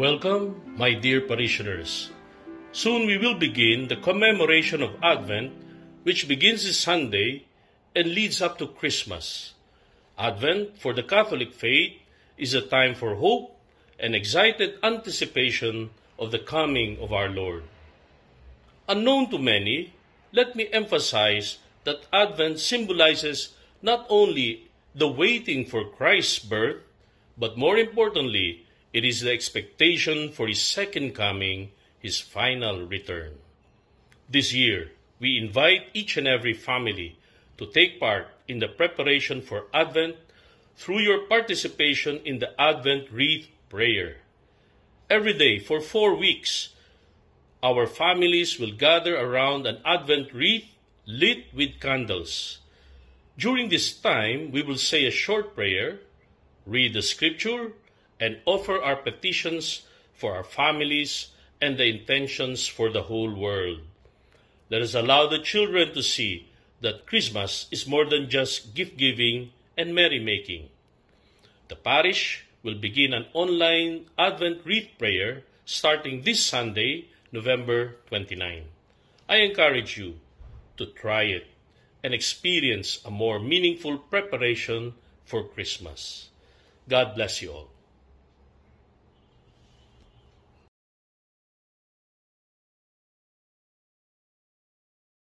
Welcome, my dear parishioners. Soon we will begin the commemoration of Advent, which begins this Sunday and leads up to Christmas. Advent, for the Catholic faith, is a time for hope and excited anticipation of the coming of our Lord. Unknown to many, let me emphasize that Advent symbolizes not only the waiting for Christ's birth, but more importantly, it is the expectation for His second coming, His final return. This year, we invite each and every family to take part in the preparation for Advent through your participation in the Advent wreath prayer. Every day for four weeks, our families will gather around an Advent wreath lit with candles. During this time, we will say a short prayer, read the scripture, and offer our petitions for our families and the intentions for the whole world. Let us allow the children to see that Christmas is more than just gift giving and merrymaking. The parish will begin an online Advent wreath prayer starting this Sunday, November 29. I encourage you to try it and experience a more meaningful preparation for Christmas. God bless you all.